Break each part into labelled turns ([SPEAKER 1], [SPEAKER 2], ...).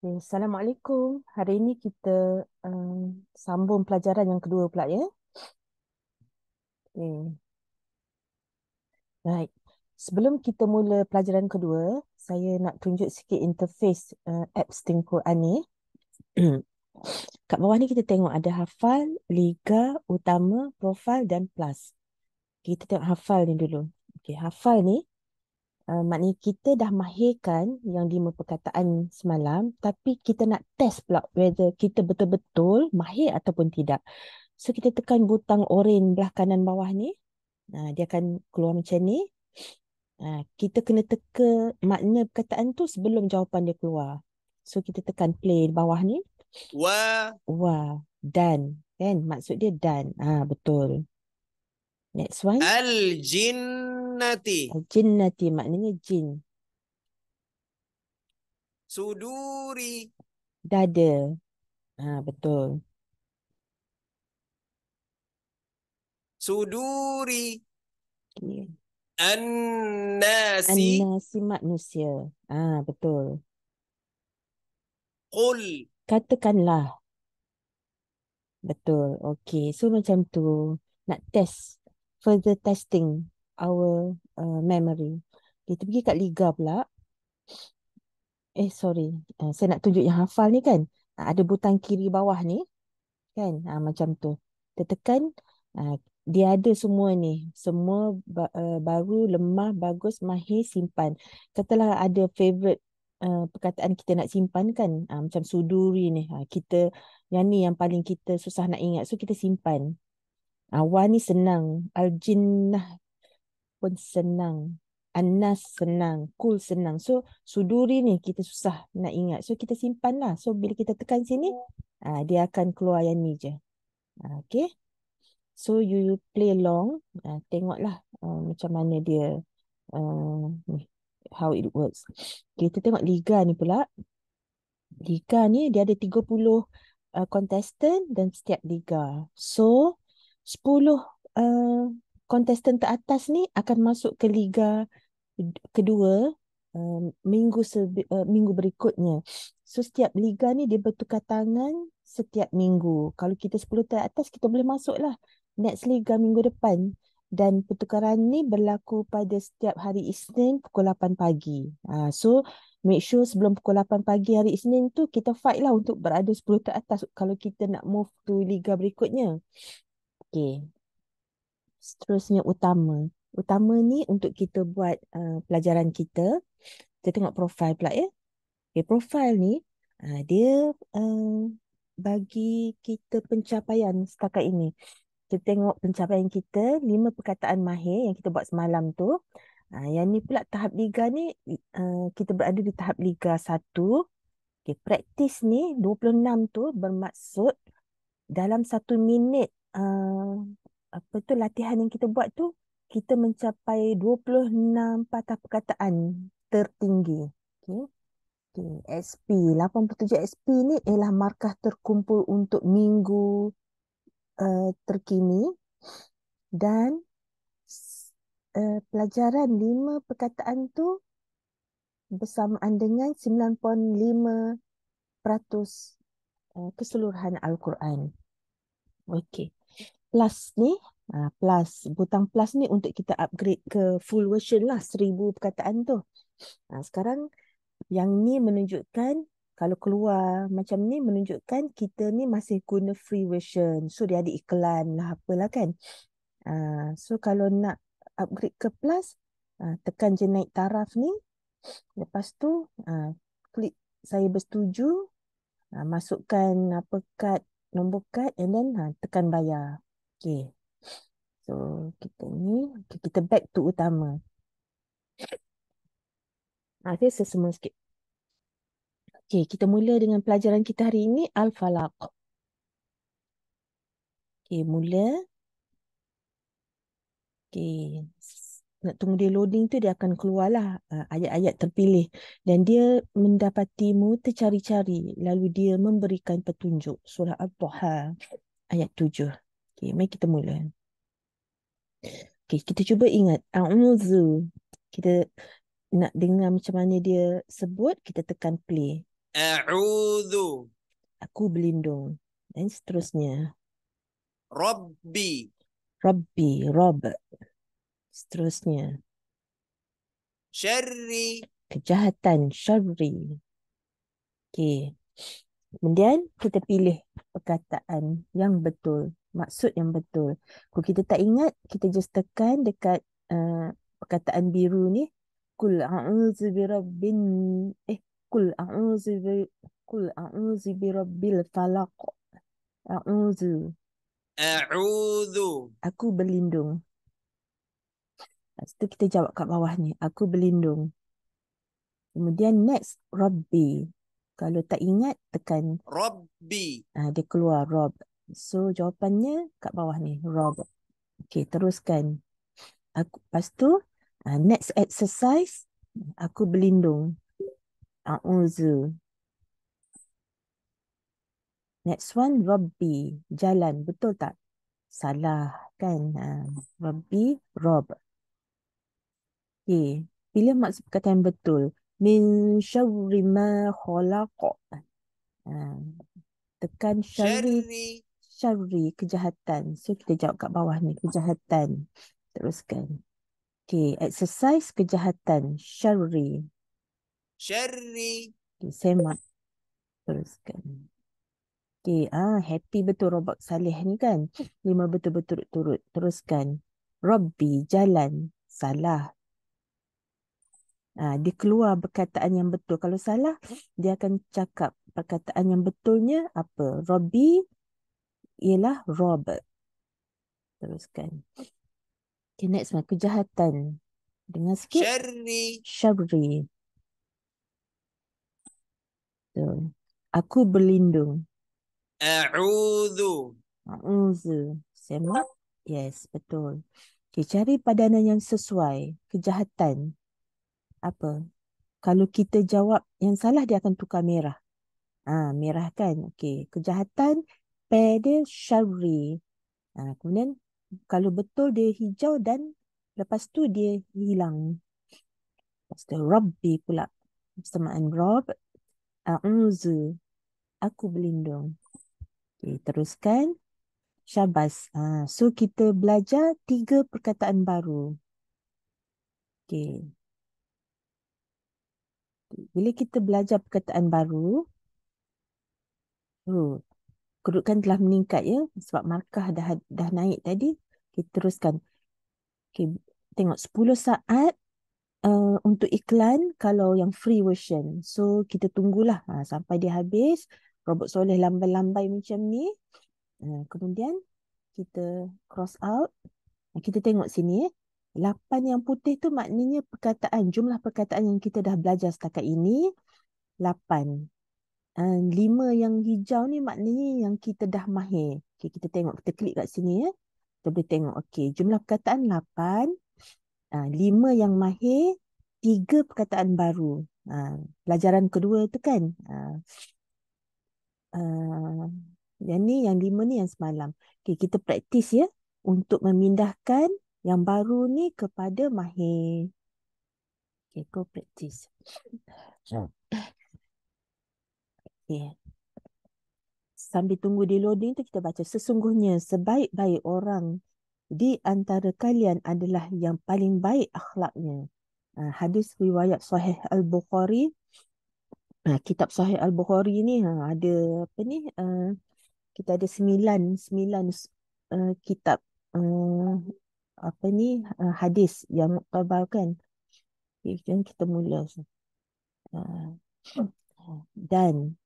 [SPEAKER 1] Assalamualaikum. Hari ini kita um, sambung pelajaran yang kedua pula ya. Okay. Right. Sebelum kita mula pelajaran kedua, saya nak tunjuk sikit interface uh, apps Tengku Ani. Kat bawah ni kita tengok ada hafal, liga, utama, profil dan plus. Kita tengok hafal ni dulu. Okay, hafal ni uh, maknanya kita dah mahirkan yang lima perkataan semalam tapi kita nak test pula whether kita betul-betul mahir ataupun tidak. So kita tekan butang oren belah kanan bawah ni. Nah, uh, dia akan keluar macam ni. Nah, uh, kita kena teka makna perkataan tu sebelum jawapan dia keluar. So kita tekan play bawah ni. Wah. Wah. Dan. Kan? Maksud dia dan. Ah, uh, betul. Next one. Al-jinnati. Al-jinnati maknanya jin. Suduri. Dada. Ha, betul. Suduri. Okay. An-nasi. An-nasi manusia. Ha, betul. Qul. Katakanlah. Betul. Okay. So macam tu. Nak test further testing our uh, memory. Kita pergi kat Liga pula. Eh sorry, uh, saya nak tunjuk yang hafal ni kan. Uh, ada butang kiri bawah ni. Kan? Uh, macam tu. Kita tekan, uh, dia ada semua ni. Semua ba- uh, baru, lemah, bagus, mahir, simpan. Katalah ada favourite Uh, perkataan kita nak simpan kan uh, macam suduri ni uh, kita yang ni yang paling kita susah nak ingat so kita simpan Awal ni senang. al lah pun senang. Anas senang. Kul senang. So suduri ni kita susah nak ingat. So kita simpan lah. So bila kita tekan sini, uh, dia akan keluar yang ni je. Uh, ah, okay. So you, you play long. Uh, ah, tengoklah uh, macam mana dia. Uh, how it works. Kita tengok Liga ni pula. Liga ni dia ada 30 uh, contestant dan setiap Liga. So, uh, 10 uh, contestant eh, teratas ni akan masuk ke liga kedua uh, minggu uh, minggu berikutnya. So setiap liga ni dia bertukar tangan setiap minggu. Kalau kita 10 teratas kita boleh masuk lah next liga minggu depan dan pertukaran ni berlaku pada setiap hari Isnin pukul 8 pagi. Uh, so make sure sebelum pukul 8 pagi hari Isnin tu kita fight lah untuk berada 10 teratas kalau kita nak move to liga berikutnya. Okay. Seterusnya utama. Utama ni untuk kita buat uh, pelajaran kita. Kita tengok profil pula ya. Okay, profil ni uh, dia uh, bagi kita pencapaian setakat ini. Kita tengok pencapaian kita, lima perkataan mahir yang kita buat semalam tu. Uh, yang ni pula tahap liga ni, uh, kita berada di tahap liga satu. Okay, praktis ni 26 tu bermaksud dalam satu minit uh, apa tu latihan yang kita buat tu kita mencapai 26 patah perkataan tertinggi. Okay. Okay. SP, 87 SP ni ialah markah terkumpul untuk minggu uh, terkini dan uh, pelajaran lima perkataan tu bersamaan dengan 9.5 peratus keseluruhan Al-Quran. Okey plus ni uh, plus butang plus ni untuk kita upgrade ke full version lah seribu perkataan tu uh, sekarang yang ni menunjukkan kalau keluar macam ni menunjukkan kita ni masih guna free version so dia ada iklan lah apalah kan uh, so kalau nak upgrade ke plus uh, tekan je naik taraf ni lepas tu uh, klik saya bersetuju uh, masukkan apa kad nombor kad and then uh, tekan bayar Okay. So, kita ni, kita back to utama. Ha, saya sesemua sikit. Okay, kita mula dengan pelajaran kita hari ini, Al-Falaq. Okay, mula. Okay, nak tunggu dia loading tu, dia akan keluarlah ah, ayat-ayat terpilih. Dan dia mendapatimu tercari-cari, lalu dia memberikan petunjuk. Surah Al-Tuha, ayat tujuh. Okay, mari kita mula. Okay, kita cuba ingat. A'udhu. Kita nak dengar macam mana dia sebut, kita tekan play. A'udhu. Aku berlindung. Dan seterusnya. Rabbi. Rabbi. Rob. Seterusnya. Syarri. Kejahatan. Syarri. Okay. Kemudian kita pilih perkataan yang betul maksud yang betul. Kalau kita tak ingat, kita just tekan dekat uh, perkataan biru ni. Kul a'udzu birabbin eh kul a'udzu bi kul eh, a'udzu birabbil falaq. A'udzu. A'udzu. Aku berlindung. Pastu kita jawab kat bawah ni, aku berlindung. Kemudian next Rabbi. Kalau tak ingat tekan Rabbi. Ah dia keluar Rob. So jawapannya kat bawah ni wrong. Okay teruskan. Aku pas tu uh, next exercise aku berlindung. A'uzu. Next one Robby jalan betul tak? Salah kan? Uh, Robby Rob. Okay pilih maksud perkataan betul. Min syarri ma khalaq. Uh, ah, tekan syarri syaruri kejahatan. So kita jawab kat bawah ni kejahatan. Teruskan. Okay, exercise kejahatan syaruri. Syaruri. Okay, semak. Teruskan. Okay, ah, happy betul robot salih ni kan. Lima betul betul turut. Teruskan. Robby jalan. Salah. Ah, dia keluar perkataan yang betul. Kalau salah, dia akan cakap perkataan yang betulnya apa. Robby ialah Robert Teruskan. Okay, next one. Kejahatan. dengan sikit. Syari. Syari. So, aku berlindung. A'udhu. A'udhu. Sama? Yes, betul. Okay, cari padanan yang sesuai. Kejahatan. Apa? Kalau kita jawab yang salah, dia akan tukar merah. Ah, ha, merah kan? Okay. Kejahatan, pair dia syari. Ha, kemudian kalau betul dia hijau dan lepas tu dia hilang. Lepas tu Rabbi pula. Bersamaan Rab. A'uzu. Aku berlindung. Okay, teruskan. Syabas. Ha, so kita belajar tiga perkataan baru. Okay. Bila kita belajar perkataan baru, root. Oh, kerudukan telah meningkat ya sebab markah dah dah naik tadi kita teruskan okey tengok 10 saat uh, untuk iklan kalau yang free version so kita tunggulah ha, sampai dia habis robot soleh lambai-lambai macam ni uh, kemudian kita cross out kita tengok sini eh. 8 yang putih tu maknanya perkataan jumlah perkataan yang kita dah belajar setakat ini lapan. Ah, lima yang hijau ni maknanya yang kita dah mahir. Okay, kita tengok, kita klik kat sini ya. Kita boleh tengok. Okay, jumlah perkataan lapan. Ah, lima yang mahir. Tiga perkataan baru. Uh, pelajaran kedua tu kan. Uh, uh, yang ni, yang lima ni yang semalam. Okay, kita praktis ya. Untuk memindahkan yang baru ni kepada mahir. Okay, go praktis. Sure. Hmm. Okay. Sambil tunggu di loading tu kita baca sesungguhnya sebaik-baik orang di antara kalian adalah yang paling baik akhlaknya. Ha, hadis riwayat Sahih Al-Bukhari. Ha, kitab Sahih Al-Bukhari ni ha, ada apa ni? Kita ada sembilan sembilan kitab apa ni hadis yang muktabarkan. Okay, kita mula. Dan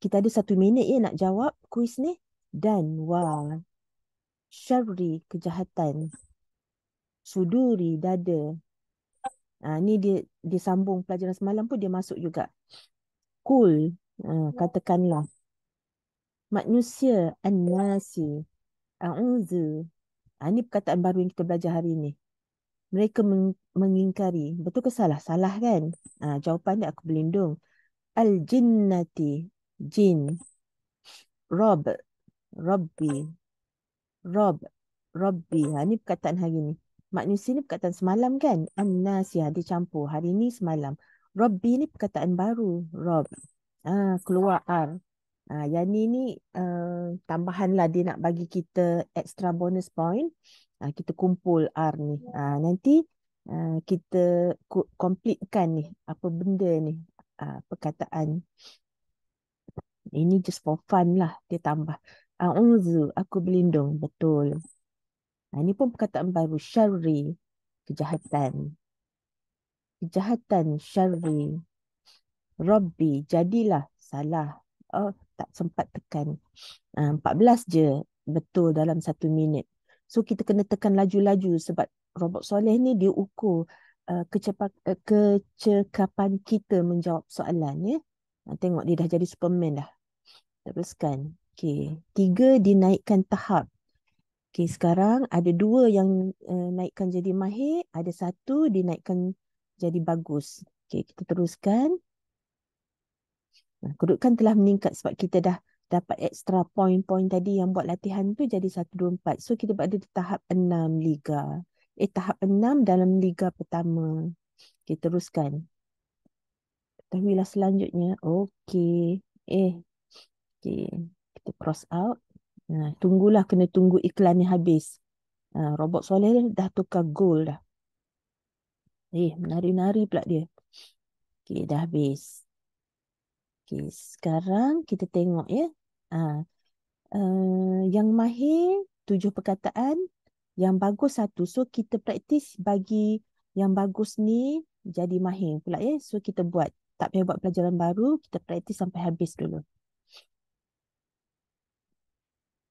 [SPEAKER 1] kita ada satu minit ya nak jawab kuis ni dan wa syarri kejahatan suduri dada ah ni dia dia sambung pelajaran semalam pun dia masuk juga kul ha, katakanlah manusia annasi a'udzu ha, ini perkataan baru yang kita belajar hari ini mereka meng- mengingkari betul ke salah salah kan ah ha, jawapan dia aku berlindung al jinnati Jin, Rob, Robby, Rob, Robby. Ha, ni perkataan hari ni. Manusia ni perkataan semalam kan? Anas, ya, dia campur. Hari ni semalam. Robby ni perkataan baru. Rob. Ah, ha, keluar R. Ah, ha, yani ni uh, tambahan lah dia nak bagi kita extra bonus point. Ah, kita kumpul R ni. Ah, nanti uh, kita komplitkan ni apa benda ni. Ah, perkataan ini just for fun lah. Dia tambah. Ah, Unzu, aku berlindung. Betul. Ah, ini pun perkataan baru. Syari, kejahatan. Kejahatan, syari. Robbi, jadilah. Salah. Oh, tak sempat tekan. 14 ah, je. Betul dalam satu minit. So kita kena tekan laju-laju sebab robot soleh ni dia ukur uh, kecepat, uh, eh, kecekapan kita menjawab soalan. Ya? Yeah? Tengok dia dah jadi Superman dah. Teruskan. Okay. Tiga dinaikkan tahap. Okay, sekarang ada dua yang uh, naikkan jadi mahir. Ada satu dinaikkan jadi bagus. Okay, kita teruskan. Nah, kedudukan telah meningkat sebab kita dah dapat extra point-point tadi yang buat latihan tu jadi 1-2-4. So, kita berada di tahap 6 liga. Eh, tahap 6 dalam liga pertama. Okay, teruskan. Tapi lah selanjutnya, okay. Eh, okay. Kita cross out. Nah, tunggulah, kena tunggu iklan ni habis. Uh, robot soleh dah tukar goal dah. Eh, menari-nari pula dia. Okay, dah habis. Okay, sekarang kita tengok ya. Uh, uh, yang mahir, tujuh perkataan. Yang bagus satu. So, kita praktis bagi yang bagus ni jadi mahir pula ya. So, kita buat tak payah buat pelajaran baru, kita praktis sampai habis dulu.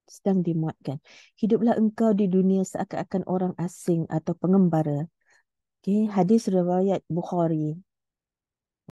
[SPEAKER 1] Sedang dimuatkan. Hiduplah engkau di dunia seakan-akan orang asing atau pengembara. Okay, hadis riwayat Bukhari.